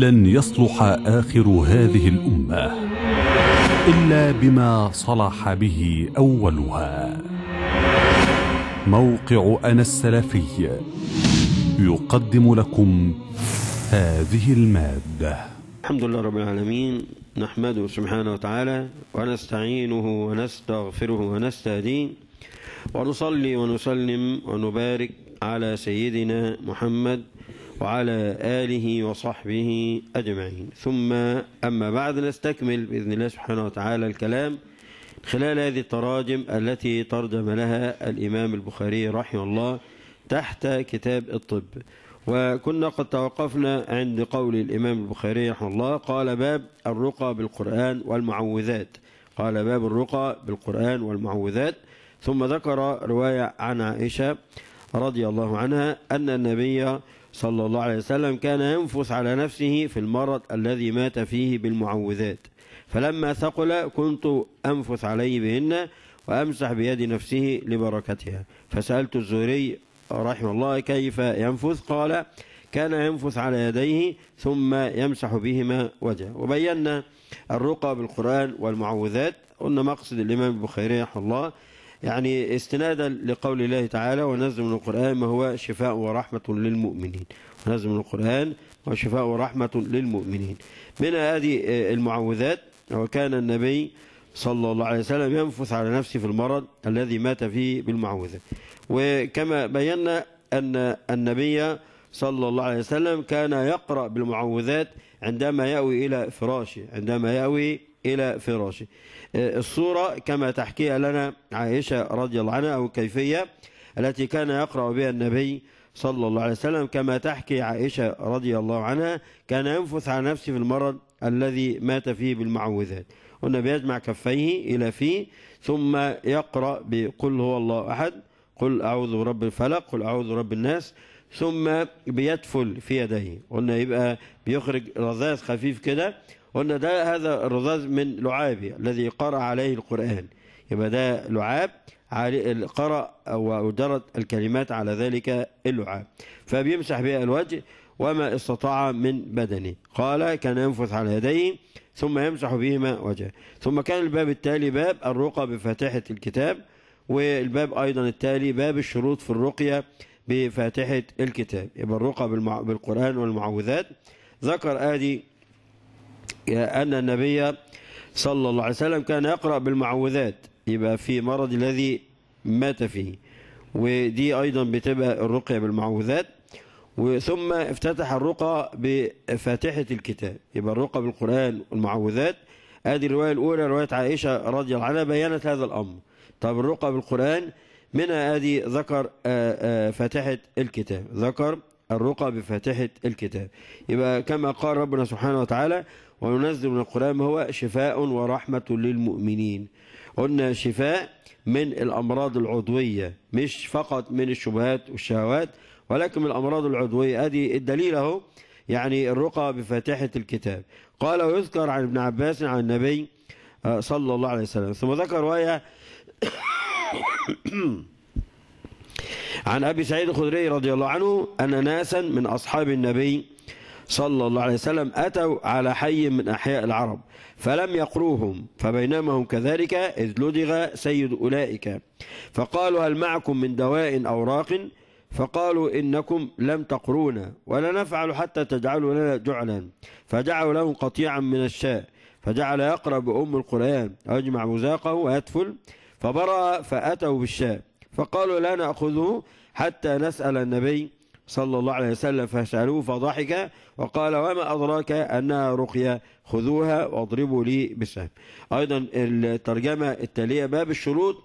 لن يصلح آخر هذه الأمة إلا بما صلح به أولها موقع أنا السلفي يقدم لكم هذه المادة الحمد لله رب العالمين نحمده سبحانه وتعالى ونستعينه ونستغفره ونستهديه ونصلي ونسلم ونبارك على سيدنا محمد وعلى آله وصحبه أجمعين ثم أما بعد نستكمل بإذن الله سبحانه وتعالى الكلام خلال هذه التراجم التي ترجم لها الإمام البخاري رحمه الله تحت كتاب الطب وكنا قد توقفنا عند قول الإمام البخاري رحمه الله قال باب الرقى بالقرآن والمعوذات قال باب الرقى بالقرآن والمعوذات ثم ذكر رواية عن عائشة رضي الله عنها أن النبي صلى الله عليه وسلم كان ينفث على نفسه في المرض الذي مات فيه بالمعوذات فلما ثقل كنت أنفث عليه بهن وأمسح بيد نفسه لبركتها فسألت الزهري رحمه الله كيف ينفث قال كان ينفث على يديه ثم يمسح بهما وجهه وبينا الرقى بالقرآن والمعوذات قلنا مقصد الإمام البخاري رحمه الله يعني استنادا لقول الله تعالى ونزل من القرآن ما هو شفاء ورحمة للمؤمنين ونزل من القرآن ما هو شفاء ورحمة للمؤمنين من هذه آه، المعوذات وكان النبي صلى الله عليه وسلم ينفث على نفسه في المرض الذي مات فيه بالمعوذة وكما بينا أن النبي صلى الله عليه وسلم كان يقرأ بالمعوذات عندما يأوي إلى فراشه عندما يأوي إلى فراشه آه، الصورة كما تحكيها لنا عائشة رضي الله عنها أو كيفية التي كان يقرأ بها النبي صلى الله عليه وسلم كما تحكي عائشة رضي الله عنها كان ينفث على نفسه في المرض الذي مات فيه بالمعوذات والنبي يجمع كفيه إلى فيه ثم يقرأ بقل هو الله أحد قل أعوذ برب الفلق قل أعوذ برب الناس ثم بيدفل في يديه قلنا يبقى بيخرج رذاذ خفيف كده قلنا ده هذا الرذاذ من لعابه الذي قرأ عليه القرآن يبقى ده لعاب قرأ ودرت الكلمات على ذلك اللعاب فبيمسح بها الوجه وما استطاع من بدنه قال كان ينفث على يديه ثم يمسح بهما وجهه ثم كان الباب التالي باب الرقى بفاتحة الكتاب والباب أيضا التالي باب الشروط في الرقية بفاتحة الكتاب يبقى الرقى بالقرآن والمعوذات ذكر آدي أن النبي صلى الله عليه وسلم كان يقرأ بالمعوذات يبقى في مرض الذي مات فيه ودي أيضا بتبقى الرقية بالمعوذات وثم افتتح الرقى بفاتحة الكتاب يبقى الرقى بالقرآن والمعوذات هذه الرواية الأولى رواية عائشة رضي الله عنها بيّنت هذا الأمر طب الرقى بالقرآن منها هذه ذكر آه، آه، فاتحة الكتاب ذكر الرقى بفاتحة الكتاب يبقى كما قال ربنا سبحانه وتعالى وننزل من القرآن ما هو شفاء ورحمة للمؤمنين قلنا شفاء من الأمراض العضوية مش فقط من الشبهات والشهوات ولكن من الأمراض العضوية أدي الدليل أهو يعني الرقى بفاتحة الكتاب قال ويذكر عن ابن عباس عن النبي آه، صلى الله عليه وسلم ثم ذكر رواية عن أبي سعيد الخدري رضي الله عنه أن ناسا من أصحاب النبي صلى الله عليه وسلم أتوا على حي من أحياء العرب فلم يقروهم فبينما هم كذلك إذ لدغ سيد أولئك فقالوا هل معكم من دواء أو راق فقالوا إنكم لم تقرونا ولا نفعل حتى تجعلوا لنا جعلا فجعلوا لهم قطيعا من الشاء فجعل يقرأ بأم القرآن ويجمع مذاقه ويتفل فبرأ فأتوا بالشاء فقالوا لا نأخذه حتى نسأل النبي صلى الله عليه وسلم فسألوه فضحك وقال وما أدراك أنها رقية خذوها واضربوا لي بالسهم أيضا الترجمة التالية باب الشروط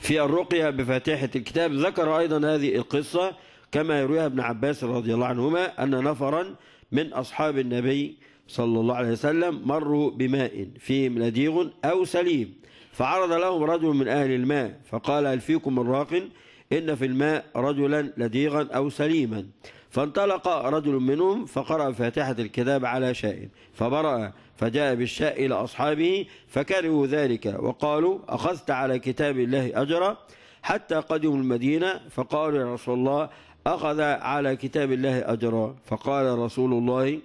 في الرقية بفاتحة الكتاب ذكر أيضا هذه القصة كما يرويها ابن عباس رضي الله عنهما أن نفرا من أصحاب النبي صلى الله عليه وسلم مروا بماء فيهم نديغ أو سليم فعرض لهم رجل من أهل الماء فقال هل فيكم من راقٍ إن في الماء رجلا لديغا أو سليما فانطلق رجل منهم فقرأ فاتحة الكتاب على شاء فبرأ فجاء بالشاء إلى أصحابه فكرهوا ذلك وقالوا أخذت على كتاب الله أجرا حتى قدموا المدينة فقالوا يا رسول الله أخذ على كتاب الله أجرا فقال رسول الله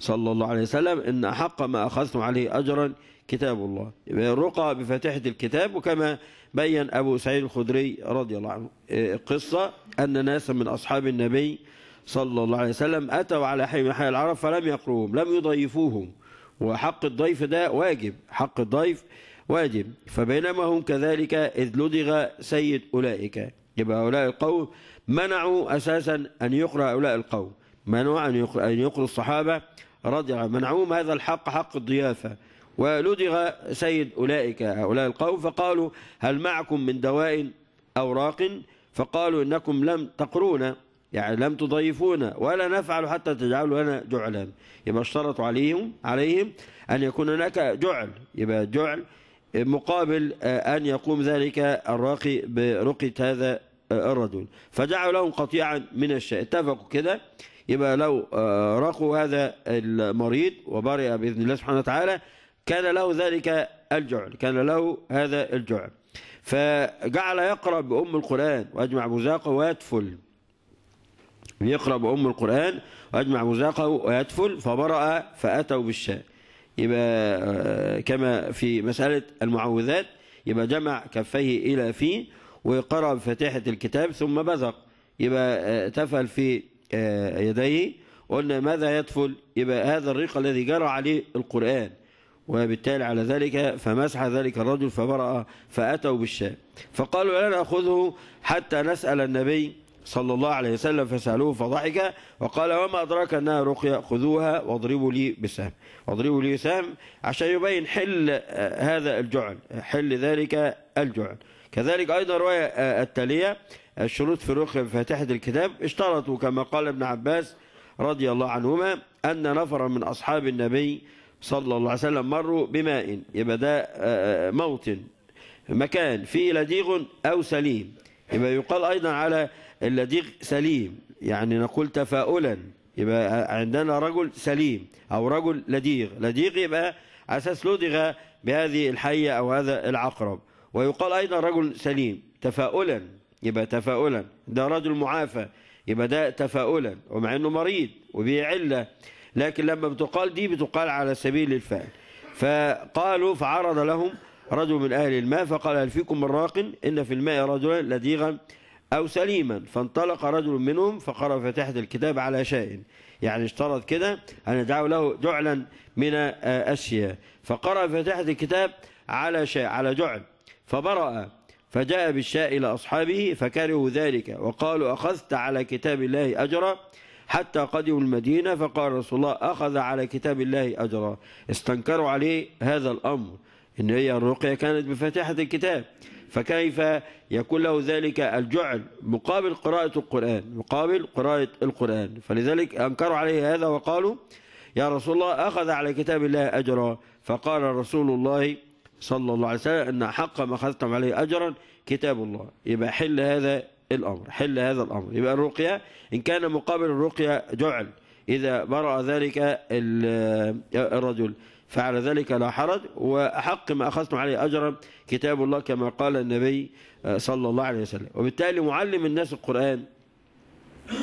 صلى الله عليه وسلم إن أحق ما أخذتم عليه أجرا كتاب الله الرقى بفاتحة الكتاب وكما بيّن أبو سعيد الخدري رضي الله عنه القصة إيه، أن ناسا من أصحاب النبي صلى الله عليه وسلم أتوا على حي من حي العرب فلم يقروهم لم يضيفوهم وحق الضيف ده واجب حق الضيف واجب فبينما هم كذلك إذ لدغ سيد أولئك يبقى هؤلاء القوم منعوا أساسا أن يقرأ هؤلاء القوم منعوا أن يقرأ الصحابة رضي الله منعوهم هذا الحق حق الضيافة ولدغ سيد أولئك هؤلاء القوم فقالوا هل معكم من دواء أوراق فقالوا إنكم لم تقرونا يعني لم تضيفونا ولا نفعل حتى تجعلوا لنا جعلا يبقى اشترطوا عليهم عليهم أن يكون هناك جعل يبقى جعل مقابل آه، أن يقوم ذلك الراقي برقية هذا آه، الرجل فجعلوا لهم قطيعا من الشيء اتفقوا كده يبقى لو آه، راقوا هذا المريض وبرئ بإذن الله سبحانه وتعالى كان له ذلك الجعل كان له هذا الجعل فجعل يقرأ بأم القرآن وأجمع بوزاقه ويتفل يقرأ بأم القرآن وأجمع بوزاقه ويتفل فبرأ فأتوا بالشاء يبقى آه، كما في مسألة المعوذات يبقى جمع كفيه إلى فيه وقرأ بفاتحة الكتاب ثم بزق يبقى آه، تفل في آه، يديه قلنا ماذا يدفل يبقى هذا الريق الذي جرى عليه القرآن وبالتالي على ذلك فمسح ذلك الرجل فبرأ فأتوا بالشاة فقالوا لا نأخذه حتى نسأل النبي صلى الله عليه وسلم فسألوه فضحك وقال وما أدراك أنها رقية خذوها واضربوا لي بسهم واضربوا لي بسهم عشان يبين حل آه، هذا الجعل حل ذلك الجعل كذلك أيضا رواية آه، التالية الشروط في الرقية بفاتحة الكتاب اشترطوا كما قال ابن عباس رضي الله عنهما أن نفرا من أصحاب النبي صلى الله عليه وسلم مروا بماء يبقى ده آه، آه، موطن مكان فيه لديغ أو سليم يبقى يقال أيضا على اللديغ سليم يعني نقول تفاؤلا يبقى عندنا رجل سليم أو رجل لديغ لديغ يبقى أساس لدغ بهذه الحية أو هذا العقرب ويقال أيضا رجل سليم تفاؤلا يبقى تفاؤلا ده رجل معافى يبقى ده تفاؤلا ومع أنه مريض وبيعله عله لكن لما بتقال دي بتقال على سبيل الفعل فقالوا فعرض لهم رجل من أهل الماء فقال هل فيكم من راق إن في الماء رجلا لديغا أو سليما فانطلق رجل منهم فقرأ فاتحة الكتاب على شيء يعني اشترط كده أن يدعو له جعلا من أشياء فقرأ فاتحة الكتاب على شيء على جعل فبرأ فجاء بالشاء إلى أصحابه فكرهوا ذلك وقالوا أخذت على كتاب الله أجرا حتى قدموا المدينة فقال رسول الله أخذ على كتاب الله أجرا استنكروا عليه هذا الأمر إن هي الرقية كانت بفاتحة الكتاب فكيف يكون له ذلك الجعل مقابل قراءة القرآن مقابل قراءة القرآن فلذلك أنكروا عليه هذا وقالوا يا رسول الله أخذ على كتاب الله أجرا فقال رسول الله صلى الله عليه وسلم أن حق ما أخذتم عليه أجرا كتاب الله يبقى حل هذا الأمر حل هذا الأمر يبقى الرقية إن كان مقابل الرقية جعل إذا برأ ذلك الرجل فعلى ذلك لا حرج وأحق ما أخذتم عليه أجرا كتاب الله كما قال النبي آه، صلى الله عليه وسلم وبالتالي معلم الناس القرآن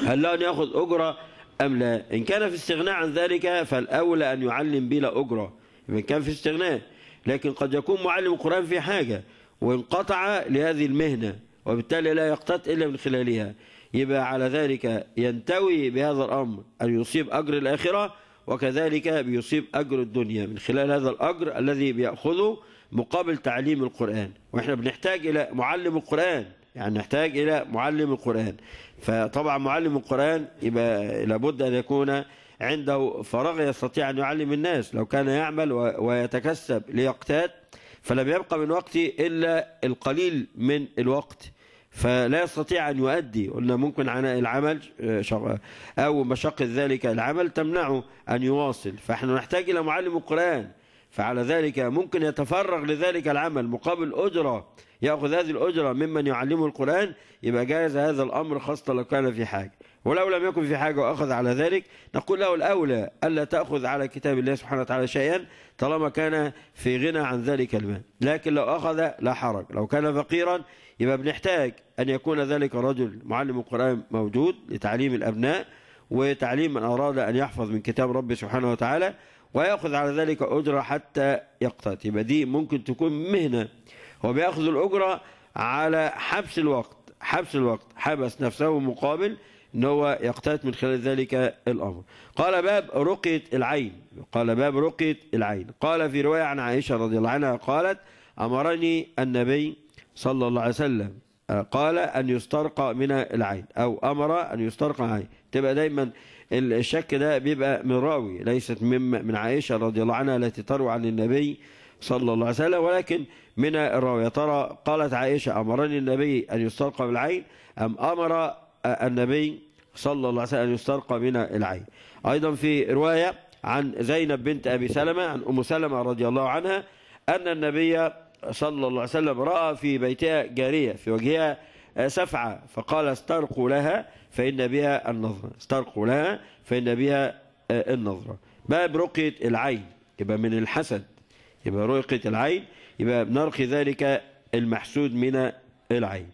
هل له أن يأخذ أجرة أم لا إن كان في استغناء عن ذلك فالأولى أن يعلم بلا أجرة إن كان في استغناء لكن قد يكون معلم القرآن في حاجة وانقطع لهذه المهنة وبالتالي لا يقتات إلا من خلالها يبقى على ذلك ينتوي بهذا الأمر أن يصيب أجر الآخرة وكذلك بيصيب أجر الدنيا من خلال هذا الأجر الذي بيأخذه مقابل تعليم القرآن وإحنا بنحتاج إلى معلم القرآن يعني نحتاج إلى معلم القرآن فطبعا معلم القرآن يبقى لابد أن يكون عنده فراغ يستطيع أن يعلم الناس لو كان يعمل ويتكسب ليقتات فلم يبقى من وقته إلا القليل من الوقت فلا يستطيع أن يؤدي قلنا ممكن عناء العمل آه، آه، أو مشقة ذلك العمل تمنعه أن يواصل فإحنا نحتاج إلى معلم القرآن فعلى ذلك ممكن يتفرغ لذلك العمل مقابل أجرة يأخذ هذه الأجرة ممن يعلمه القرآن يبقى جايز هذا الأمر خاصة لو كان في حاجة ولو لم يكن في حاجة وأخذ على ذلك نقول له الأولى ألا تأخذ على كتاب الله سبحانه وتعالى شيئا طالما كان في غنى عن ذلك المال لكن لو أخذ لا حرج لو كان فقيرا يبقى بنحتاج أن يكون ذلك الرجل معلم القرآن موجود لتعليم الأبناء وتعليم من أراد أن يحفظ من كتاب ربه سبحانه وتعالى ويأخذ على ذلك أجرة حتى يقتات يبقى دي ممكن تكون مهنة هو بيأخذ الأجرة على حبس الوقت حبس الوقت حبس نفسه مقابل ان هو يقتات من خلال ذلك الامر قال باب رقيه العين قال باب رقيه العين قال في روايه عن عائشه رضي الله عنها قالت امرني النبي صلى الله عليه وسلم آه، قال ان يسترقى من العين او امر ان يسترقى عين تبقى دايما الشك ده بيبقى من راوي ليست من من عائشه رضي الله عنها التي تروي عن النبي صلى الله عليه وسلم ولكن من الراوي ترى قالت عائشه امرني النبي ان يسترقى بالعين ام امر النبي صلى الله عليه وسلم يسترقى من العين أيضا في رواية عن زينب بنت أبي سلمة عن أم سلمة رضي الله عنها أن النبي صلى الله عليه وسلم رأى في بيتها جارية في وجهها سفعة فقال استرقوا لها فإن بها النظرة استرقوا لها فإن بها النظرة باب رقية العين يبقى من الحسد يبقى رقية العين يبقى بنرقي ذلك المحسود من العين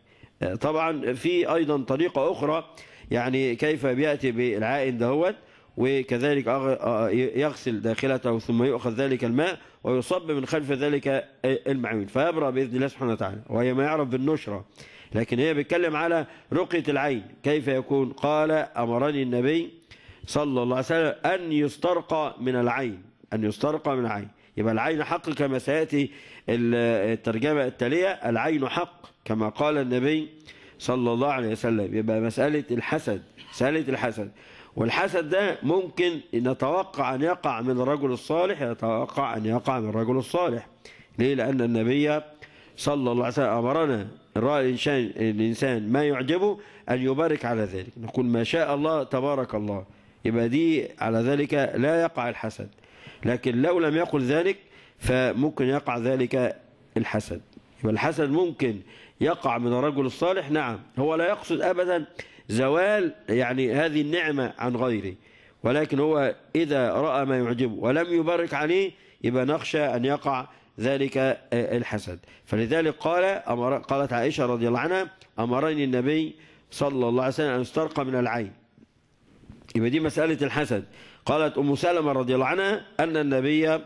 طبعا في أيضا طريقة أخرى يعني كيف بيأتي بالعائن دهوت وكذلك يغسل داخلته ثم يؤخذ ذلك الماء ويصب من خلف ذلك المعين فيبرأ بإذن الله سبحانه وتعالى وهي ما يعرف بالنشرة لكن هي بتكلم على رقية العين كيف يكون قال أمرني النبي صلى الله عليه وسلم أن يسترقى من العين أن يسترقى من العين يبقى العين حق كما سيأتي الترجمة التالية العين حق كما قال النبي صلى الله عليه وسلم يبقى مسألة الحسد مسألة الحسد والحسد ده ممكن نتوقع أن يقع من الرجل الصالح يتوقع أن يقع من الرجل الصالح ليه لأن النبي صلى الله عليه وسلم أمرنا إن رأى الإنسان ما يعجبه أن يبارك على ذلك نقول ما شاء الله تبارك الله يبقى دي على ذلك لا يقع الحسد لكن لو لم يقل ذلك فممكن يقع ذلك الحسد يبقى الحسد ممكن يقع من الرجل الصالح نعم هو لا يقصد أبدا زوال يعني هذه النعمة عن غيره ولكن هو إذا رأى ما يعجبه ولم يبارك عليه يبقى نخشى أن يقع ذلك آه، الحسد فلذلك قال أمر قالت عائشة رضي الله عنها أمرني النبي صلى الله عليه وسلم أن يسترقى من العين يبقى دي مسألة الحسد قالت أم سلمة رضي الله عنها أن النبي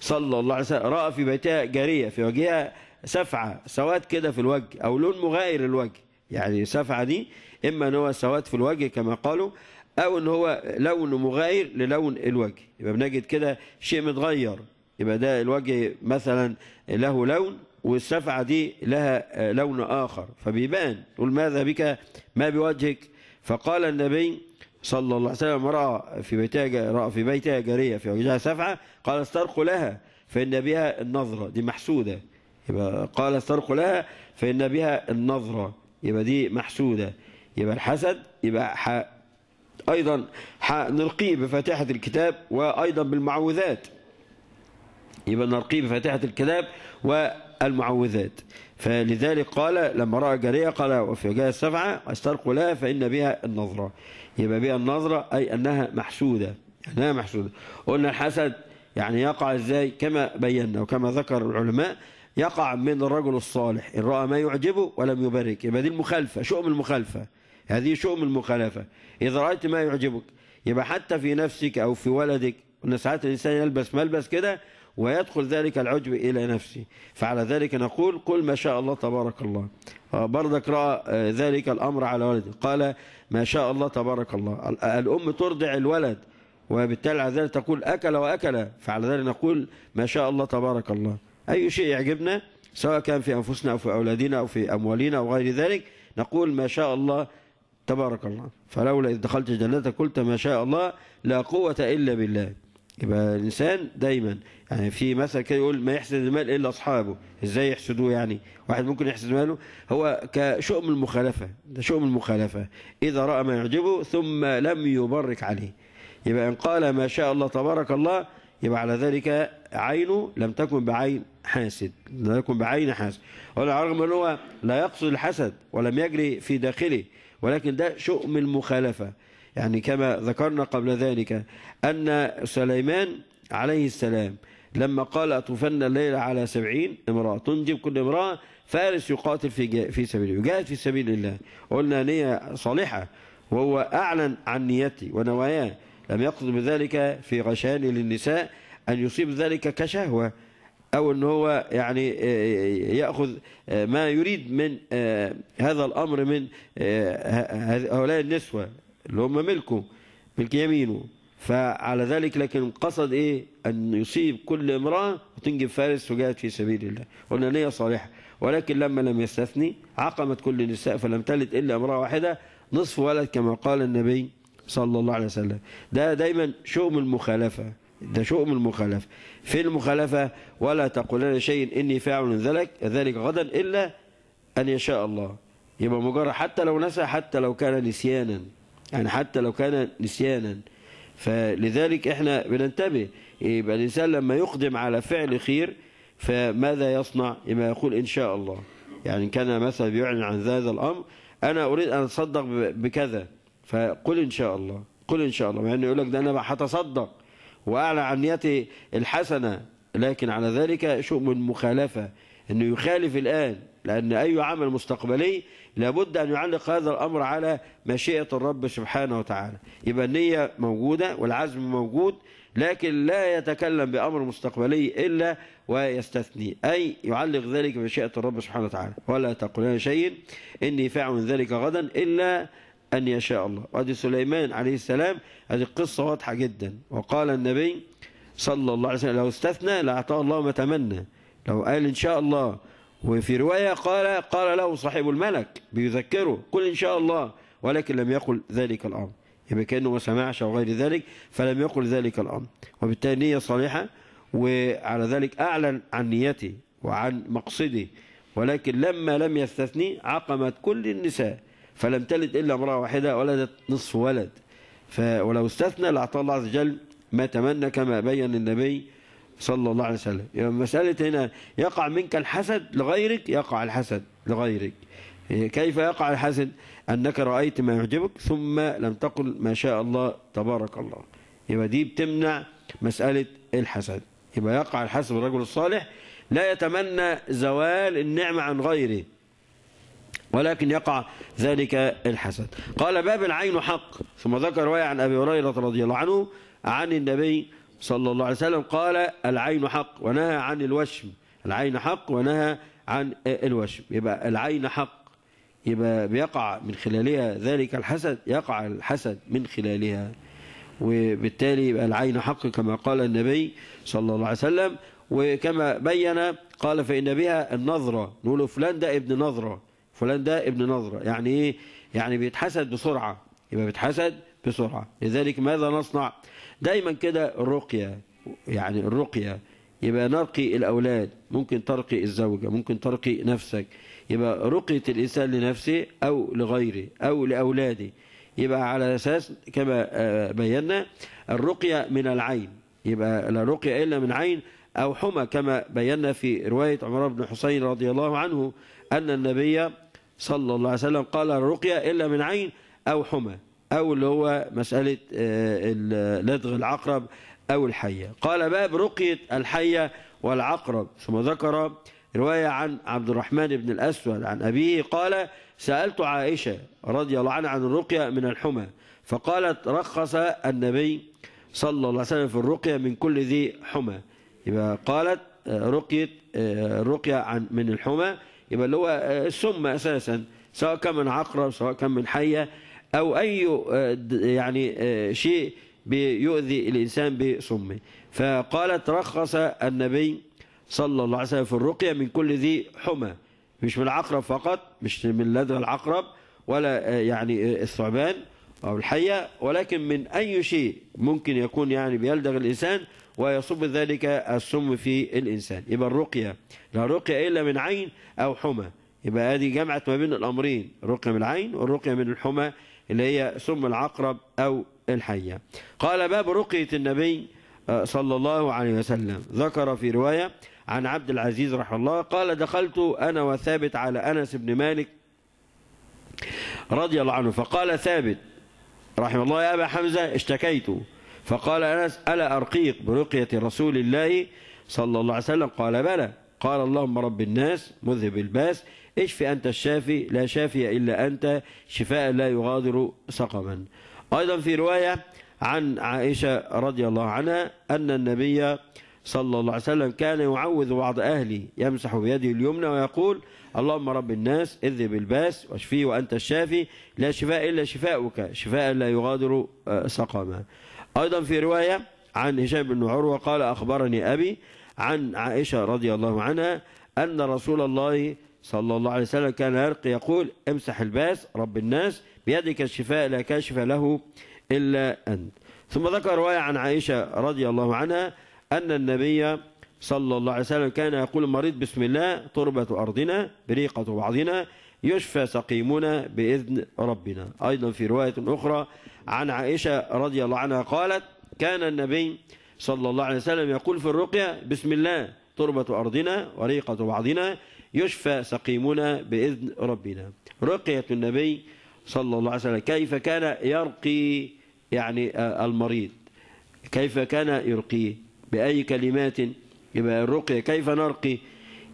صلى الله عليه وسلم رأى في بيتها جارية في وجهها سفعة سواد كده في الوجه أو لون مغاير الوجه يعني سفعة دي إما أن هو سواد في الوجه كما قالوا أو أن هو لون مغاير للون الوجه يبقى بنجد كده شيء متغير يبقى ده الوجه مثلا له لون والسفعة دي لها آه، لون آخر فبيبان قل ماذا بك ما بوجهك فقال النبي صلى الله عليه وسلم رأى في بيتها راى في بيتها جارية في وجهها سفعة قال استرقوا لها فإن بها النظرة دي محسودة يبقى قال السرق لها فإن بها النظرة يبقى دي محسودة يبقى الحسد يبقى ح... أيضا نرقيه بفاتحة الكتاب وأيضا بالمعوذات يبقى نرقيه بفاتحة الكتاب والمعوذات فلذلك قال لما رأى جارية قال وفي جاء السبعة استرقوا لها فإن بها النظرة يبقى بها النظرة أي أنها محسودة أنها محسودة قلنا الحسد يعني يقع ازاي كما بينا وكما ذكر العلماء يقع من الرجل الصالح إن رأى ما يعجبه ولم يبارك يبقى دي المخالفة شؤم المخالفة هذه شؤم المخالفة إذا رأيت ما يعجبك يبقى حتى في نفسك أو في ولدك أن ساعات الإنسان يلبس ملبس كده ويدخل ذلك العجب إلى نفسه فعلى ذلك نقول قل ما شاء الله تبارك الله آه، بردك رأى آه، ذلك الأمر على ولده قال ما شاء الله تبارك الله الأم ترضع الولد وبالتالي على ذلك تقول أكل وأكل فعلى ذلك نقول ما شاء الله تبارك الله أي شيء يعجبنا سواء كان في أنفسنا أو في أولادنا أو في أموالنا أو غير ذلك نقول ما شاء الله تبارك الله فلولا إذ دخلت جنتك قلت ما شاء الله لا قوة إلا بالله يبقى الإنسان دايما يعني في مثل كده يقول ما يحسد المال إلا أصحابه إزاي يحسدوه يعني واحد ممكن يحسد ماله هو كشؤم المخالفة ده شؤم المخالفة إذا رأى ما يعجبه ثم لم يبرك عليه يبقى إن قال ما شاء الله تبارك الله يبقى على ذلك عينه لم تكن بعين حاسد لم تكن بعين حاسد ولا رغم ان هو لا يقصد الحسد ولم يجري في داخله ولكن ده شؤم المخالفة يعني كما ذكرنا قبل ذلك أن سليمان عليه السلام لما قال أطوفن الليل على سبعين امرأة تنجب كل امرأة فارس يقاتل في في سبيله وجاهد في سبيل الله قلنا نية صالحة وهو أعلن عن نيته ونواياه لم يقصد بذلك في غشان للنساء أن يصيب ذلك كشهوة أو أن هو يعني آه، آه، يأخذ آه، ما يريد من هذا الأمر من هؤلاء النسوة اللي هم ملكه ملك يمينه فعلى ذلك لكن قصد ايه ان يصيب كل امراه وتنجب فارس وجاءت في سبيل الله قلنا نيه صالحه ولكن لما لم يستثني عقمت كل النساء فلم تلد الا امراه واحده نصف ولد كما قال النبي صلى الله عليه وسلم ده دايما شؤم المخالفه ده شؤم المخالفة في المخالفة ولا تقولن شيء إني فاعل ذلك ذلك غدا إلا أن يشاء الله يبقى مجرد حتى لو نسى حتى لو كان نسيانا يعني حتى لو كان نسيانا فلذلك احنا بننتبه يبقى الإنسان لما يقدم على فعل خير فماذا يصنع يبقى يقول إن شاء الله يعني كان مثلا بيعلن عن هذا الأمر أنا أريد أن أتصدق بكذا فقل إن شاء الله قل إن شاء الله مع يعني أنه يقول لك ده أنا هتصدق واعلى عن نيته الحسنة لكن على ذلك شيء من مخالفة أنه يخالف الآن لأن أي عمل مستقبلي لابد أن يعلق هذا الأمر على مشيئة الرب سبحانه وتعالى يبقى النية موجودة والعزم موجود لكن لا يتكلم بأمر مستقبلي إلا ويستثني أي يعلق ذلك بمشيئة الرب سبحانه وتعالى ولا تقولان شيء إني فاعل ذلك غدا إلا أن يشاء الله وأدي سليمان عليه السلام هذه القصة واضحة جدا وقال النبي صلى الله عليه وسلم لو استثنى لأعطاه الله ما تمنى لو قال إن شاء الله وفي رواية قال قال له صاحب الملك بيذكره قل إن شاء الله ولكن لم يقل ذلك الأمر يبقى كأنه ما سمعش أو غير ذلك فلم يقل ذلك الأمر وبالتالي نية صالحة وعلى ذلك أعلن عن نيته وعن مقصده ولكن لما لم يستثني عقمت كل النساء فلم تلد إلا امرأة واحدة ولدت نصف ولد ولو استثنى لأعطى الله عز وجل ما تمنى كما بين النبي صلى الله عليه وسلم يعني مسألة هنا يقع منك الحسد لغيرك يقع الحسد لغيرك كيف يقع الحسد أنك رأيت ما يعجبك ثم لم تقل ما شاء الله تبارك الله يبقى دي بتمنع مسألة الحسد يبقى يقع الحسد الرجل الصالح لا يتمنى زوال النعمة عن غيره ولكن يقع ذلك الحسد قال باب العين حق ثم ذكر رواية عن أبي هريرة رضي الله عنه عن النبي صلى الله عليه وسلم قال العين حق ونهى عن الوشم العين حق ونهى عن الوشم يبقى العين حق يبقى بيقع من خلالها ذلك الحسد يقع الحسد من خلالها وبالتالي يبقى العين حق كما قال النبي صلى الله عليه وسلم وكما بين قال فإن بها النظرة نقول فلان ده ابن نظرة فلان ده ابن نظرة يعني إيه؟ يعني بيتحسد بسرعة يبقى بيتحسد بسرعة لذلك ماذا نصنع دايما كده الرقية يعني الرقية يبقى نرقي الأولاد ممكن ترقي الزوجة ممكن ترقي نفسك يبقى رقية الإنسان لنفسه أو لغيره أو لأولاده يبقى على أساس كما آه، بينا الرقية من العين يبقى لا رقية إلا من عين أو حمى كما بينا في رواية عمر بن حسين رضي الله عنه أن النبي صلى الله عليه وسلم قال الرقية إلا من عين أو حمى أو اللي هو مسألة آه، لدغ العقرب أو الحية قال باب رقية الحية والعقرب ثم ذكر رواية عن عبد الرحمن بن الأسود عن أبيه قال سألت عائشة رضي الله عنها عن الرقية من الحمى فقالت رخص النبي صلى الله عليه وسلم في الرقية من كل ذي حمى يبقى قالت آه، رقية آه، الرقية عن من الحمى يبقى اللي هو آه، السم أساسا سواء كان من عقرب سواء كان من حية أو أي يعني شيء بيؤذي الإنسان بسمه فقالت رخص النبي صلى الله عليه وسلم في الرقية من كل ذي حمى مش من العقرب فقط مش من لدغ العقرب ولا يعني الثعبان أو الحية ولكن من أي شيء ممكن يكون يعني بيلدغ الإنسان ويصب ذلك السم في الإنسان يبقى الرقية لا رقية إلا من عين أو حمى يبقى هذه جمعت ما بين الأمرين رقية من العين والرقية من الحمى اللي هي سم العقرب أو الحية قال باب رقية النبي آه، صلى الله عليه وسلم ذكر في رواية عن عبد العزيز رحمه الله قال دخلت أنا وثابت على أنس بن مالك رضي الله عنه فقال ثابت رحمه الله يا أبا حمزة اشتكيت فقال أنس ألا أرقيك برقية رسول الله صلى الله عليه وسلم قال بلى قال اللهم رب الناس مذهب الباس اشف أنت الشافي لا شافي إلا أنت شفاء لا يغادر سقما أيضا في رواية عن عائشة رضي الله عنها أن النبي صلى الله عليه وسلم كان يعوذ بعض أهلي يمسح بيده اليمنى ويقول اللهم رب الناس اذهب الباس واشفيه وأنت الشافي لا شفاء إلا شفاؤك شفاء لا يغادر آه، سقما أيضا في رواية عن هشام بن عروة قال أخبرني أبي عن عائشة رضي الله عنها أن رسول الله صلى الله عليه وسلم كان يرقي يقول امسح الباس رب الناس بيدك الشفاء لا كاشف له إلا أنت ثم ذكر رواية عن عائشة رضي الله عنها أن النبي صلى الله عليه وسلم كان يقول المريض بسم الله تربة أرضنا بريقة بعضنا يشفى سقيمنا بإذن ربنا أيضا في رواية أخرى عن عائشة رضي الله عنها قالت كان النبي صلى الله عليه وسلم يقول في الرقية بسم الله تربة أرضنا وريقة بعضنا يشفى سقيمنا بإذن ربنا رقية النبي صلى الله عليه وسلم كيف كان يرقي يعني آه، المريض كيف كان يرقيه بأي كلمات يبقى الرقية كيف نرقي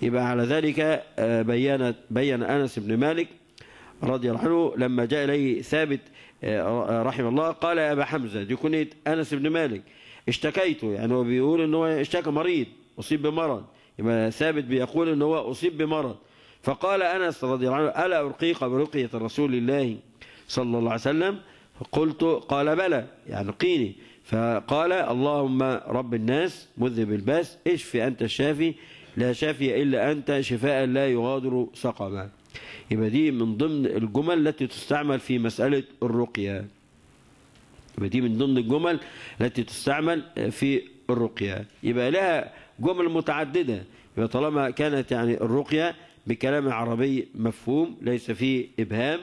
يبقى على ذلك آه، بينت بين أنس بن مالك رضي الله عنه لما جاء إليه ثابت آه، رحمه الله قال يا أبا حمزة دي كنية أنس بن مالك اشتكيت يعني هو بيقول ان هو اشتكى مريض أصيب بمرض يبقى ثابت بيقول ان هو أصيب بمرض فقال أنس رضي الله عنه ألا ارقيك برقية رسول الله صلى الله عليه وسلم قلت قال بلى يعني قيني فقال اللهم رب الناس مذهب الباس اشفي أنت الشافي لا شافي إلا أنت شفاء لا يغادر سقما يبقى دي من ضمن الجمل التي تستعمل في مسألة الرقية يبقى دي من ضمن الجمل التي تستعمل في الرقية يبقى لها جمل متعددة يبقى طالما كانت يعني الرقية بكلام عربي مفهوم ليس فيه إبهام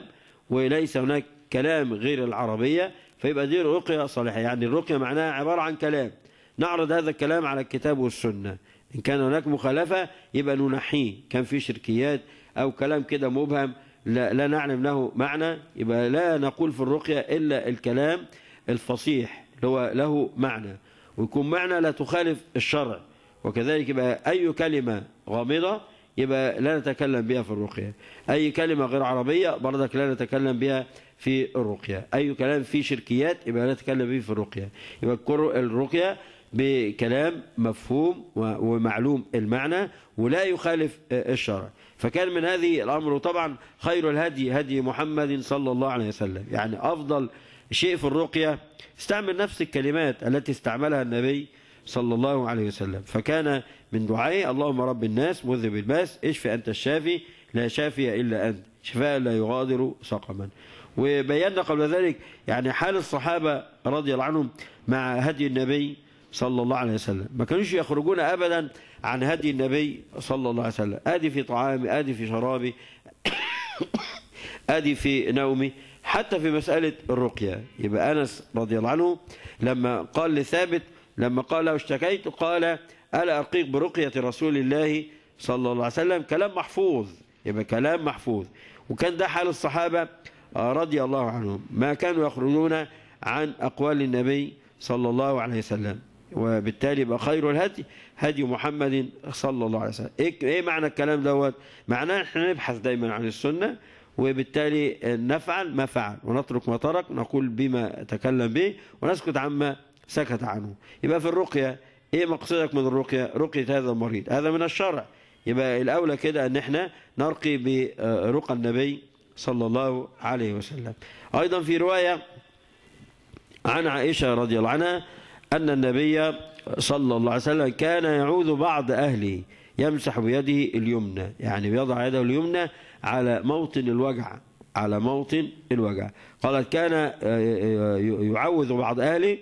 وليس هناك كلام غير العربية فيبقى دي رقية صالحة يعني الرقية معناها عبارة عن كلام نعرض هذا الكلام على الكتاب والسنة إن كان هناك مخالفة يبقى ننحيه كان في شركيات أو كلام كده مبهم لا, لا نعلم له معنى يبقى لا نقول في الرقية إلا الكلام الفصيح اللي هو له معنى ويكون معنى لا تخالف الشرع وكذلك يبقى أي كلمة غامضة يبقى لا نتكلم بها في الرقية أي كلمة غير عربية برضك لا نتكلم بها في الرقية أي كلام فيه شركيات يبقى لا نتكلم به في الرقية يبقى الرقية بكلام مفهوم ومعلوم المعنى ولا يخالف الشرع فكان من هذه الأمر طبعا خير الهدي هدي محمد صلى الله عليه وسلم يعني أفضل شيء في الرقية استعمل نفس الكلمات التي استعملها النبي صلى الله عليه وسلم فكان من دعائه اللهم رب الناس مذهب الباس اشف أنت الشافي لا شافي إلا أنت شفاء لا يغادر سقما وبينا قبل ذلك يعني حال الصحابة رضي الله عنهم مع هدي النبي صلى الله عليه وسلم ما كانوش يخرجون أبدا عن هدي النبي صلى الله عليه وسلم آدي في طعامي آدي في شرابي آدي في نومي حتى في مسألة الرقية يبقى أنس رضي الله عنه لما قال لثابت لما قال له اشتكيت قال ألا أرقيك برقية رسول الله صلى الله عليه وسلم كلام محفوظ يبقى كلام محفوظ وكان ده حال الصحابة رضي الله عنهم ما كانوا يخرجون عن أقوال النبي صلى الله عليه وسلم وبالتالي يبقى خير الهدي هدي محمد صلى الله عليه وسلم إيه،, ايه معنى الكلام دوت معناه احنا نبحث دايما عن السنه وبالتالي نفعل ما فعل ونترك ما ترك نقول بما تكلم به ونسكت عما سكت عنه يبقى في الرقيه ايه مقصدك من الرقيه رقيه هذا المريض هذا من الشرع يبقى الاولى كده ان احنا نرقي برقى النبي صلى الله عليه وسلم ايضا في روايه عن عائشه رضي الله عنها أن النبي صلى الله عليه وسلم كان يعوذ بعض أهله يمسح بيده اليمنى يعني بيضع يده اليمنى على موطن الوجع على موطن الوجع قالت كان آه، آه، يعوذ بعض أهله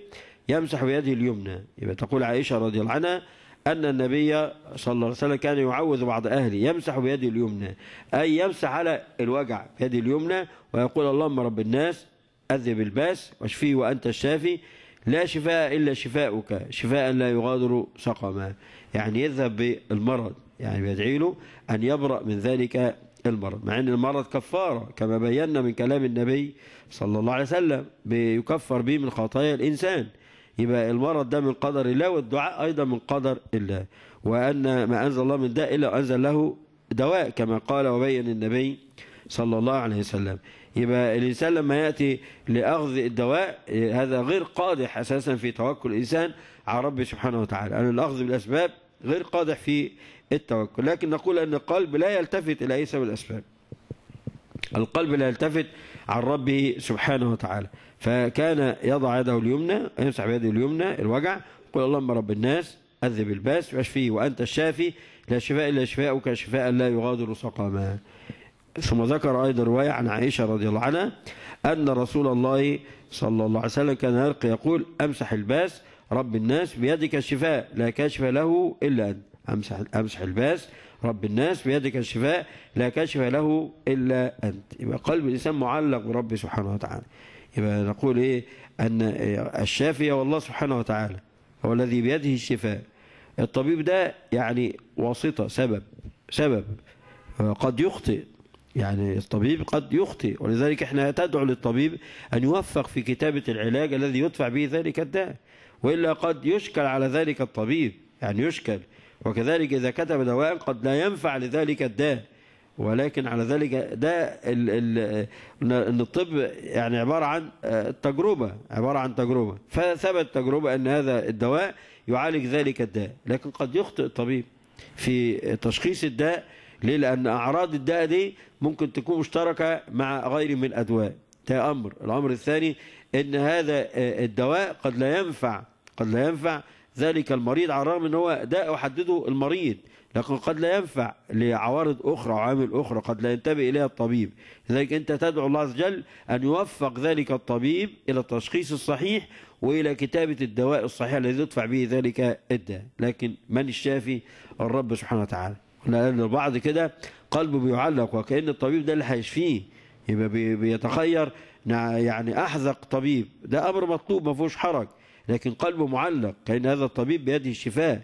يمسح بيده اليمنى يبقى تقول عائشة رضي الله عنها أن النبي صلى الله عليه وسلم كان يعوذ بعض أهله يمسح بيده اليمنى أي يمسح على الوجع بيده اليمنى ويقول اللهم رب الناس أذب الباس واشفيه وأنت الشافي لا شفاء إلا شفاؤك شفاء لا يغادر سقما يعني يذهب بالمرض يعني بيدعي له أن يبرأ من ذلك المرض مع أن المرض كفارة كما بينا من كلام النبي صلى الله عليه وسلم بيكفر به من خطايا الإنسان يبقى المرض ده من قدر الله والدعاء أيضا من قدر الله وأن ما أنزل الله من داء إلا أنزل له دواء كما قال وبين النبي صلى الله عليه وسلم يبقى الإنسان لما يأتي لأخذ الدواء هذا غير قادح أساسا في توكل الإنسان على ربه سبحانه وتعالى أن الأخذ بالأسباب غير قادح في التوكل لكن نقول أن القلب لا يلتفت إلى أي سبب الأسباب القلب لا يلتفت عن ربه سبحانه وتعالى فكان يضع يده اليمنى يمسح بيده اليمنى الوجع يقول اللهم رب الناس أذب الباس واشفيه وأنت الشافي لا شفاء إلا شفاءك شفاء لا يغادر سقما ثم ذكر أيضا رواية عن عائشة رضي الله عنها أن رسول الله صلى الله عليه وسلم كان يلقي يقول أمسح الباس رب الناس بيدك الشفاء لا كشف له إلا أنت أمسح, أمسح الباس رب الناس بيدك الشفاء لا كشف له إلا أنت يبقى قلب الإنسان معلق برب سبحانه وتعالى يبقى نقول إيه أن الشافي هو الله سبحانه وتعالى هو الذي بيده الشفاء الطبيب ده يعني واسطة سبب سبب قد يخطئ يعني الطبيب قد يخطئ ولذلك احنا تدعو للطبيب أن يوفق في كتابة العلاج الذي يدفع به ذلك الداء وإلا قد يشكل على ذلك الطبيب يعني يشكل وكذلك إذا كتب دواء قد لا ينفع لذلك الداء ولكن على ذلك ده ال ال ان الطب يعني عباره عن آه، تجربه عباره عن تجربه فثبت تجربه ان هذا الدواء يعالج ذلك الداء لكن قد يخطئ الطبيب في تشخيص الداء ليه لأن أعراض الداء دي ممكن تكون مشتركة مع غير من الأدواء ده أمر الأمر الثاني أن هذا آه، الدواء قد لا ينفع قد لا ينفع ذلك المريض على الرغم أن هو داء يحدده المريض لكن قد لا ينفع لعوارض أخرى وعوامل أخرى قد لا ينتبه إليها الطبيب لذلك أنت تدعو الله عز وجل أن يوفق ذلك الطبيب إلى التشخيص الصحيح وإلى كتابة الدواء الصحيح الذي يدفع به ذلك الداء لكن من الشافي الرب سبحانه وتعالى لأن البعض كده قلبه بيعلق وكأن الطبيب ده اللي هيشفيه يبقى بيتخير يعني احذق طبيب ده أمر مطلوب ما فيهوش حرج لكن قلبه معلق كأن هذا الطبيب بيده الشفاء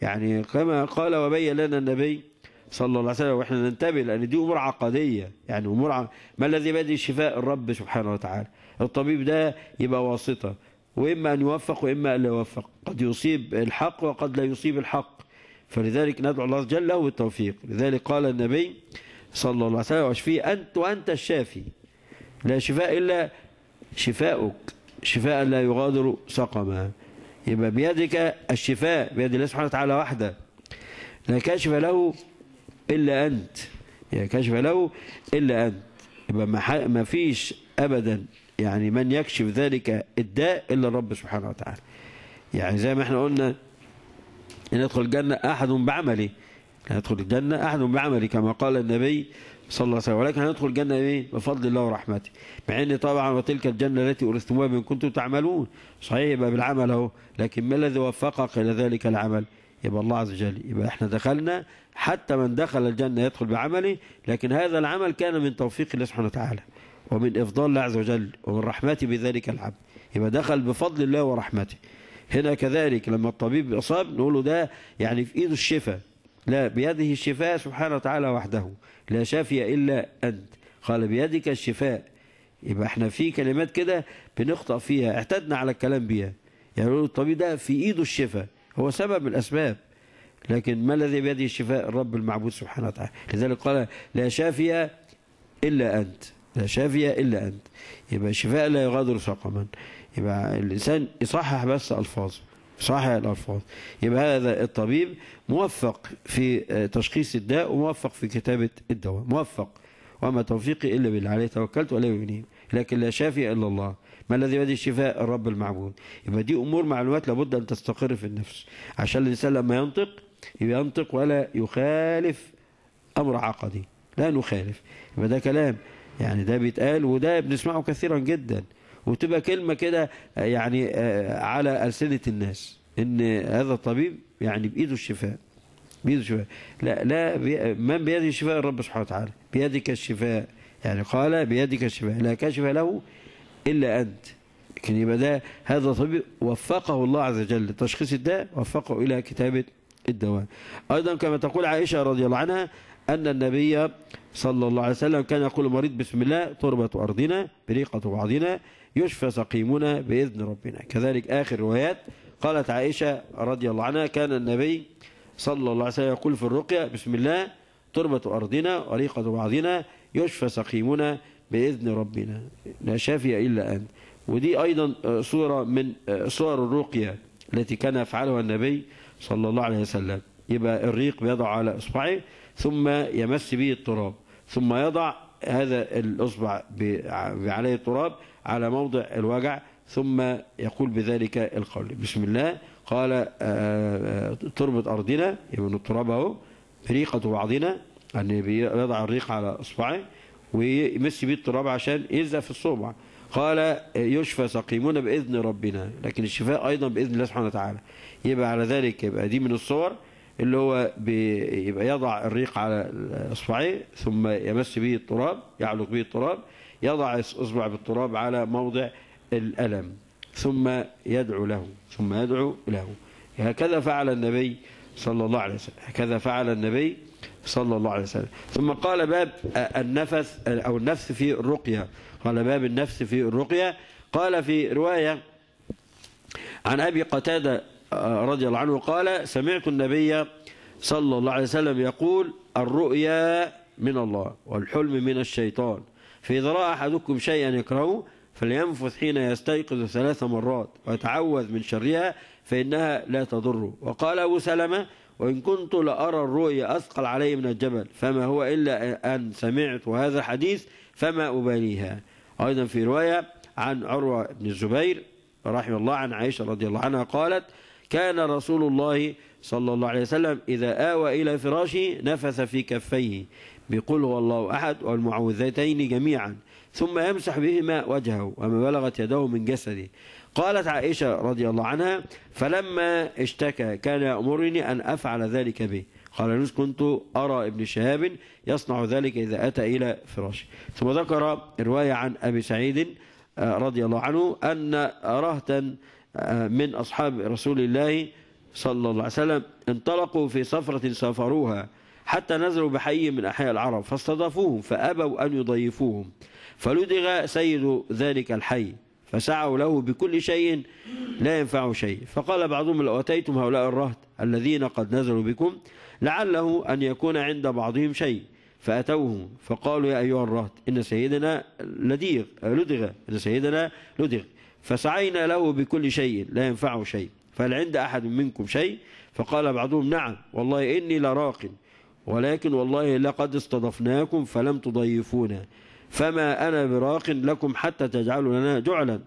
يعني كما قال وبين لنا النبي صلى الله عليه وسلم واحنا ننتبه لان دي امور عقديه يعني امور ع... ما الذي بيده الشفاء الرب سبحانه وتعالى الطبيب ده يبقى واسطه واما ان يوفق واما ان لا يوفق قد يصيب الحق وقد لا يصيب الحق فلذلك ندعو الله جل له التوفيق لذلك قال النبي صلى الله عليه وسلم واشفيه أنت وأنت الشافي لا شفاء إلا شفاؤك شفاء لا يغادر سقما يبقى بيدك الشفاء بيد الله سبحانه وتعالى وحده لا كشف له إلا أنت لا كشف له إلا أنت يبقى ما فيش أبدا يعني من يكشف ذلك الداء إلا الرب سبحانه وتعالى يعني زي ما احنا قلنا أن يدخل الجنة أحد بعمله ان يدخل الجنة أحد بعمله كما قال النبي صلى الله عليه وسلم ولكن هندخل الجنة إيه؟ بفضل الله ورحمته مع أن طبعا وتلك الجنة التي ارثتموها من كنتم تعملون صحيح يبقى بالعمل أهو لكن ما الذي وفقك إلى ذلك العمل يبقى الله عز وجل يبقى احنا دخلنا حتى من دخل الجنة يدخل بعمله لكن هذا العمل كان من توفيق الله سبحانه وتعالى ومن إفضال الله عز وجل ومن رحمته بذلك العبد يبقى دخل بفضل الله ورحمته هنا كذلك لما الطبيب أصاب نقول له ده يعني في إيده الشفاء لا بيده الشفاء سبحانه وتعالى وحده لا شافي إلا أنت قال بيدك الشفاء يبقى احنا في كلمات كده بنخطأ فيها اعتدنا على الكلام بيها يعني الطبيب ده في إيده الشفاء هو سبب الأسباب لكن ما الذي بيده الشفاء الرب المعبود سبحانه وتعالى لذلك قال لا شافي إلا أنت لا شافي إلا أنت يبقى الشفاء لا يغادر سقما يبقى الانسان يصحح بس ألفاظه صحيح الألفاظ يبقى هذا الطبيب موفق في تشخيص الداء وموفق في كتابة الدواء موفق وما توفيقي إلا بالله عليه توكلت ولا يغنيه لكن لا شافي إلا الله ما الذي يؤدي الشفاء الرب المعبود يبقى دي أمور معلومات لابد أن تستقر في النفس عشان الإنسان لما ينطق ينطق ولا يخالف أمر عقدي لا نخالف يبقى ده كلام يعني ده بيتقال وده بنسمعه كثيرا جدا وتبقى كلمة كده آه، يعني آه، على ألسنة الناس إن هذا الطبيب يعني بإيده الشفاء بإيده الشفاء لا لا بي من بيده الشفاء الرب سبحانه وتعالى بيدك الشفاء يعني قال بيدك الشفاء لا كشف له إلا أنت لكن يبقى ده هذا طبيب وفقه الله عز وجل لتشخيص الداء وفقه إلى كتابة الدواء أيضا كما تقول عائشة رضي الله عنها أن النبي صلى الله عليه وسلم كان يقول مريض بسم الله تربة أرضنا بريقة بعضنا يشفى سقيمنا بإذن ربنا كذلك آخر روايات قالت عائشة رضي الله عنها كان النبي صلى الله عليه وسلم يقول في الرقية بسم الله تربة أرضنا وريقة بعضنا يشفى سقيمنا بإذن ربنا لا شافي إلا أنت ودي أيضا صورة آه، من صور آه، الرقية التي كان يفعلها النبي صلى الله عليه وسلم يبقى الريق بيضع على إصبعه ثم يمس به التراب ثم يضع هذا الأصبع عليه التراب على موضع الوجع ثم يقول بذلك القول بسم الله قال آه، آه، تربة أرضنا من التراب أهو ريقة بعضنا أن يعني يضع الريق على إصبعه ويمس بيه التراب عشان يلزق في الصبع قال آه، يشفى سقيمون بإذن ربنا لكن الشفاء أيضا بإذن الله سبحانه وتعالى يبقى على ذلك يبقى دي من الصور اللي هو بيبقى يضع الريق على اصبعيه ثم يمس به التراب يعلق به التراب يضع اصبع بالتراب على موضع الألم ثم يدعو له ثم يدعو له هكذا فعل النبي صلى الله عليه وسلم هكذا فعل النبي صلى الله عليه وسلم ثم قال باب النفس أو النفس في الرقية قال باب النفس في الرقية قال في رواية عن أبي قتادة رضي الله عنه قال سمعت النبي صلى الله عليه وسلم يقول الرؤيا من الله والحلم من الشيطان فإذا رأى أحدكم شيئا يكرهه فلينفث حين يستيقظ ثلاث مرات ويتعوذ من شرها فإنها لا تضره وقال أبو سلمة وإن كنت لأرى الرؤيا أثقل علي من الجبل فما هو إلا أن سمعت هذا الحديث فما أباليها أيضا في رواية عن عروة بن الزبير رحمه الله عن عائشة رضي الله عنها قالت كان رسول الله صلى الله عليه وسلم إذا آوى إلى فراشه نفث في كفيه بقل هو الله أحد والمعوذتين جميعا ثم يمسح بهما وجهه وما بلغت يده من جسده قالت عائشة رضي الله عنها فلما اشتكى كان يأمرني أن أفعل ذلك به قال نوس كنت أرى ابن شهاب يصنع ذلك إذا أتى إلى فراشه ثم ذكر رواية عن أبي سعيد آه، رضي الله عنه أن رهتا من أصحاب رسول الله صلى الله عليه وسلم انطلقوا في سفرة سافروها حتى نزلوا بحي من أحياء العرب فاستضافوهم فأبوا أن يضيفوهم فلدغ سيد ذلك الحي فسعوا له بكل شيء لا ينفع شيء فقال بعضهم لو أتيتم هؤلاء الرهط الذين قد نزلوا بكم لعله أن يكون عند بعضهم شيء فأتوهم فقالوا يا أيها الرهط إن سيدنا لديغ لدغ إن سيدنا لدغ فسعينا له بكل شيء لا ينفعه شيء فهل عند أحد منكم شيء فقال بعضهم نعم والله إني لراق ولكن والله لقد استضفناكم فلم تضيفونا فما أنا براق لكم حتى تجعلوا لنا جعلا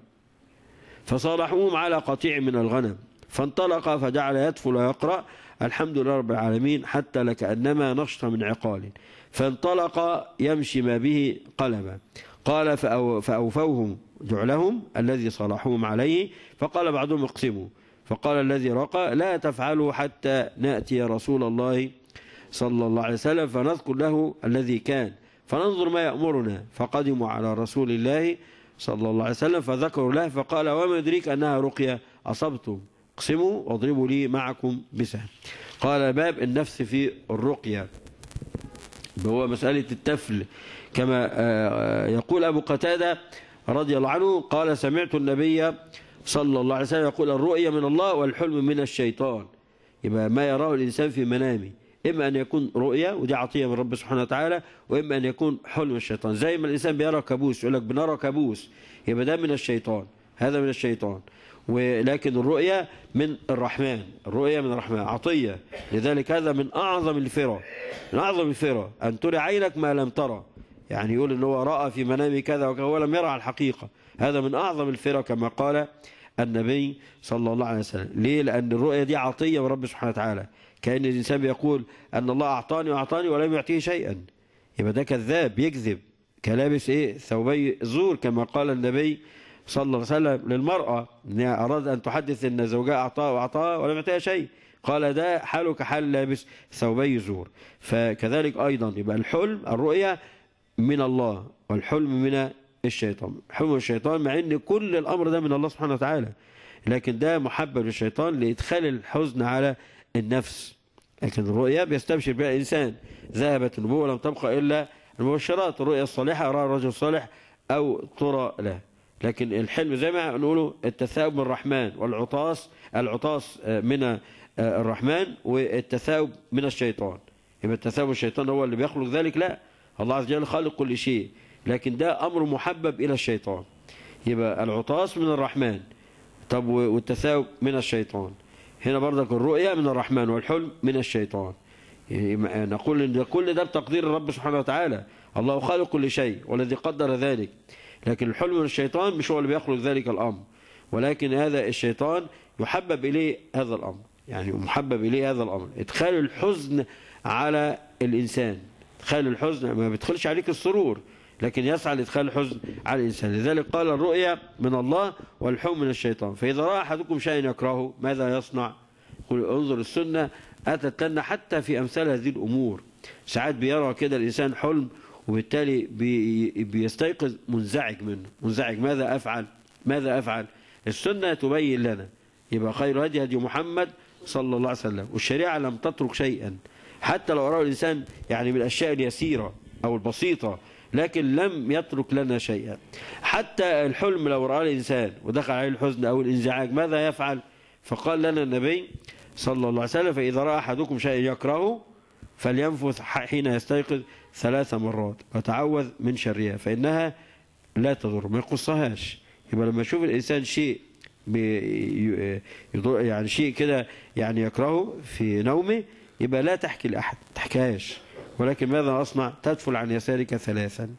فصالحوهم على قطيع من الغنم فانطلق فجعل يدفل ويقرأ الحمد لله رب العالمين حتى لكأنما نشط من عقال فانطلق يمشي ما به قلبا قال فأوفوهم لهم الذي صالحوهم عليه فقال بعضهم اقسموا فقال الذي رقى لا تفعلوا حتى نأتي رسول الله صلى الله عليه وسلم فنذكر له الذي كان فننظر ما يأمرنا فقدموا على رسول الله صلى الله عليه وسلم فذكروا له فقال وما يدريك أنها رقية أصبتم اقسموا واضربوا لي معكم بسهم قال باب النفس في الرقية هو مسألة التفل كما آه، يقول أبو قتادة رضي الله عنه قال سمعت النبي صلى الله عليه وسلم يقول الرؤية من الله والحلم من الشيطان يبقى ما يراه الإنسان في منامه إما أن يكون رؤية ودي عطية من رب سبحانه وتعالى وإما أن يكون حلم الشيطان زي ما الإنسان بيرى كابوس يقول لك بنرى كابوس يبقى ده من الشيطان هذا من الشيطان ولكن الرؤية من الرحمن الرؤية من الرحمن عطية لذلك هذا من أعظم الفرة من أعظم الفرة أن تري عينك ما لم ترى يعني يقول ان هو راى في منامه كذا وكذا ولم يرى الحقيقه هذا من اعظم الفرق كما قال النبي صلى الله عليه وسلم ليه لان الرؤيه دي عطيه من رب سبحانه وتعالى كان الانسان بيقول ان الله اعطاني واعطاني ولم يعطيه شيئا يبقى ده كذاب بيكذب كلابس ايه ثوبي زور كما قال النبي صلى الله عليه وسلم للمرأة أنها أراد أن تحدث أن زوجها أعطاها وأعطاها ولم يعطيها شيء قال ده حاله كحال لابس ثوبي زور فكذلك أيضا يبقى الحلم الرؤية من الله والحلم من الشيطان حلم الشيطان مع ان كل الامر ده من الله سبحانه وتعالى لكن ده محبب للشيطان لادخال الحزن على النفس لكن الرؤيا بيستبشر بها الانسان ذهبت النبوه لم تبقى الا المبشرات الرؤيا الصالحه راى الرجل الصالح او ترى له لكن الحلم زي ما نقوله التثاؤب من الرحمن والعطاس العطاس آه، من آه، الرحمن والتثاؤب من الشيطان يبقى التثاؤب الشيطان هو اللي بيخلق ذلك لا الله عز وجل خالق كل شيء لكن ده أمر محبب إلى الشيطان يبقى العطاس من الرحمن طب والتثاؤب من الشيطان هنا برضك الرؤية من الرحمن والحلم من الشيطان نقول إن كل ده بتقدير الرب سبحانه وتعالى الله خالق كل شيء والذي قدر ذلك لكن الحلم من الشيطان مش هو اللي بيخلق ذلك الأمر ولكن هذا الشيطان يحبب إليه هذا الأمر يعني محبب إليه هذا الأمر إدخال الحزن على الإنسان إدخال الحزن ما بيدخلش عليك السرور لكن يسعى لإدخال الحزن على الإنسان لذلك قال الرؤيا من الله والحلم من الشيطان فإذا رأى أحدكم شيئا يكرهه ماذا يصنع يقول انظر السنة أتت لنا حتى في أمثال هذه الأمور ساعات بيرى كده الإنسان حلم وبالتالي بيستيقظ منزعج منه منزعج ماذا أفعل ماذا أفعل السنة تبين لنا يبقى خير هدي هدي محمد صلى الله عليه وسلم والشريعة لم تترك شيئا حتى لو رأى الإنسان يعني من الأشياء اليسيرة أو البسيطة لكن لم يترك لنا شيئا حتى الحلم لو رأى الإنسان ودخل عليه الحزن أو الانزعاج ماذا يفعل فقال لنا النبي صلى الله عليه وسلم فإذا رأى أحدكم شيئا يكرهه فلينفث حين يستيقظ ثلاث مرات وتعوذ من شرها فإنها لا تضر ما يقصهاش يبقى لما يشوف الإنسان شيء يعني شيء كده يعني يكرهه في نومه يبقى لا تحكي لأحد تحكيهاش ولكن ماذا أصنع تدفل عن يسارك ثلاثا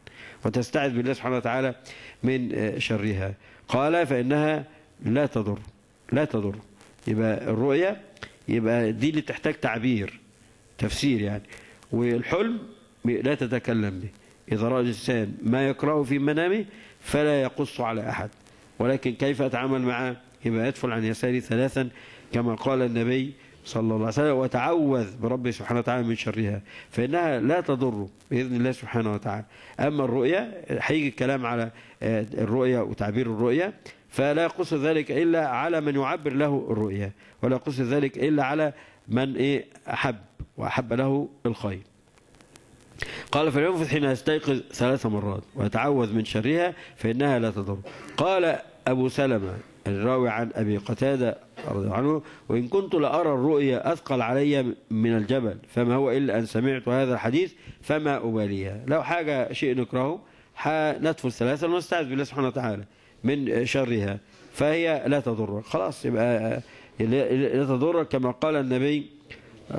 وتستعذ بالله سبحانه وتعالى من آه، شرها قال فإنها لا تضر لا تضر يبقى الرؤية يبقى دي اللي تحتاج تعبير تفسير يعني والحلم لا تتكلم به إذا رأى الإنسان ما يقرأه في منامه فلا يقص على أحد ولكن كيف أتعامل معه يبقى يدفل عن يساري ثلاثا كما قال النبي صلى الله عليه وسلم وتعوذ بربه سبحانه وتعالى من شرها فإنها لا تضره بإذن الله سبحانه وتعالى أما الرؤية هيجي الكلام على آه، الرؤية وتعبير الرؤية فلا يقص ذلك إلا على من يعبر له الرؤية ولا يقص ذلك إلا على من إيه أحب وأحب له الخير قال فلينفث حين يستيقظ ثلاث مرات ويتعوذ من شرها فإنها لا تضر قال أبو سلمة الراوي عن أبي قتادة رضي الله عنه وإن كنت لأرى الرؤيا أثقل علي من الجبل فما هو إلا أن سمعت هذا الحديث فما أباليها لو حاجة شيء نكرهه ندفن ثلاثة ونستعذ بالله سبحانه وتعالى من شرها فهي لا تضرك خلاص يبقى لا تضرك كما قال النبي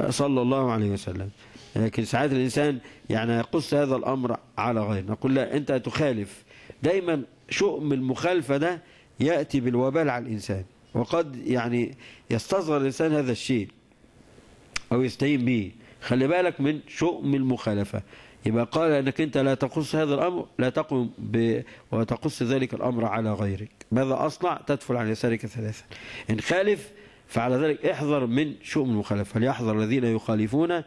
صلى الله عليه وسلم لكن ساعات الإنسان يعني يقص هذا الأمر على غيره نقول لا أنت تخالف دايما شؤم المخالفة ده يأتي بالوبال على الإنسان وقد يعني يستصغر الإنسان هذا الشيء أو يستهين به خلي بالك من شؤم المخالفة يبقى قال أنك أنت لا تقص هذا الأمر لا تقوم ب... وتقص ذلك الأمر على غيرك ماذا أصنع تدفل عن يسارك ثلاثة إن خالف فعلى ذلك احذر من شؤم المخالفة ليحذر الذين يخالفون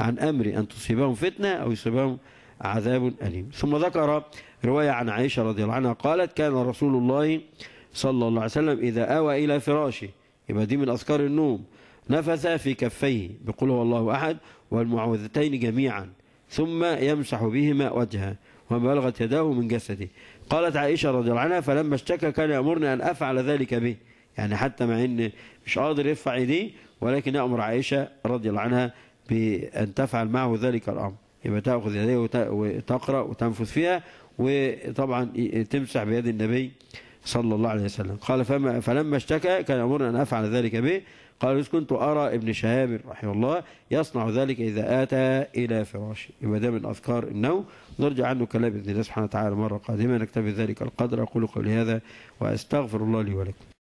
عن أمري أن تصيبهم فتنة أو يصيبهم عذاب أليم ثم ذكر رواية عن عائشة رضي الله عنها قالت كان رسول الله صلى الله عليه وسلم إذا آوى إلى فراشه يبقى دي من أذكار النوم نفث في كفيه بقوله هو الله أحد والمعوذتين جميعا ثم يمسح بهما وجهه وما بلغت يداه من جسده قالت عائشة رضي الله عنها فلما اشتكى كان يأمرني أن أفعل ذلك به يعني حتى مع أن مش قادر يرفع يديه ولكن يأمر عائشة رضي الله عنها بأن تفعل معه ذلك الأمر يبقى تأخذ يديها وتقرأ وتنفث فيها وطبعا تمسح بيد النبي صلى الله عليه وسلم قال فما فلما اشتكى كان أمرنا أن أفعل ذلك به قال إذ كنت أرى ابن شهاب رحمه الله يصنع ذلك إذا آتى إلى فراشه يبقى ده من أذكار النوم نرجع عنه كلام بإذن الله سبحانه وتعالى مرة قادمة نكتفي ذلك القدر أقول قولي هذا وأستغفر الله لي ولكم